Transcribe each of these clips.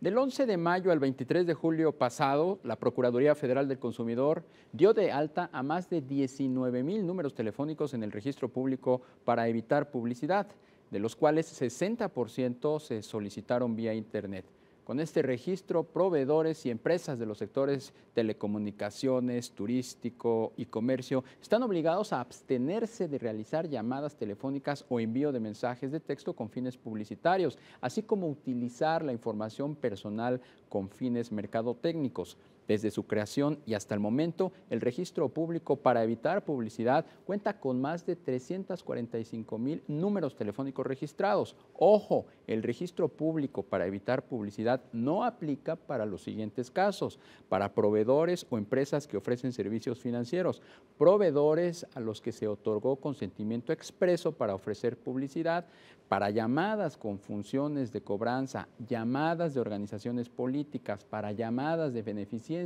Del 11 de mayo al 23 de julio pasado, la Procuraduría Federal del Consumidor dio de alta a más de 19 mil números telefónicos en el registro público para evitar publicidad, de los cuales 60% se solicitaron vía Internet. Con este registro, proveedores y empresas de los sectores telecomunicaciones, turístico y comercio están obligados a abstenerse de realizar llamadas telefónicas o envío de mensajes de texto con fines publicitarios, así como utilizar la información personal con fines mercadotécnicos. Desde su creación y hasta el momento, el registro público para evitar publicidad cuenta con más de 345 mil números telefónicos registrados. Ojo, el registro público para evitar publicidad no aplica para los siguientes casos, para proveedores o empresas que ofrecen servicios financieros, proveedores a los que se otorgó consentimiento expreso para ofrecer publicidad, para llamadas con funciones de cobranza, llamadas de organizaciones políticas, para llamadas de beneficiarios,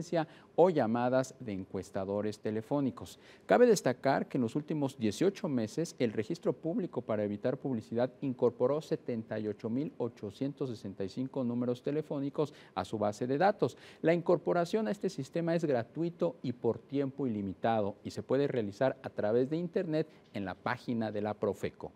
o llamadas de encuestadores telefónicos. Cabe destacar que en los últimos 18 meses el registro público para evitar publicidad incorporó 78.865 números telefónicos a su base de datos. La incorporación a este sistema es gratuito y por tiempo ilimitado y se puede realizar a través de Internet en la página de la Profeco.